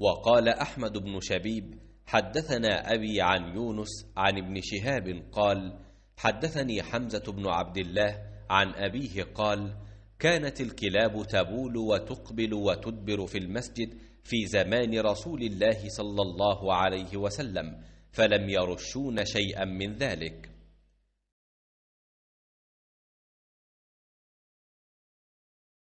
وقال أحمد بن شبيب حدثنا أبي عن يونس عن ابن شهاب قال حدثني حمزة بن عبد الله عن أبيه قال كانت الكلاب تبول وتقبل وتدبر في المسجد في زمان رسول الله صلى الله عليه وسلم فلم يرشون شيئا من ذلك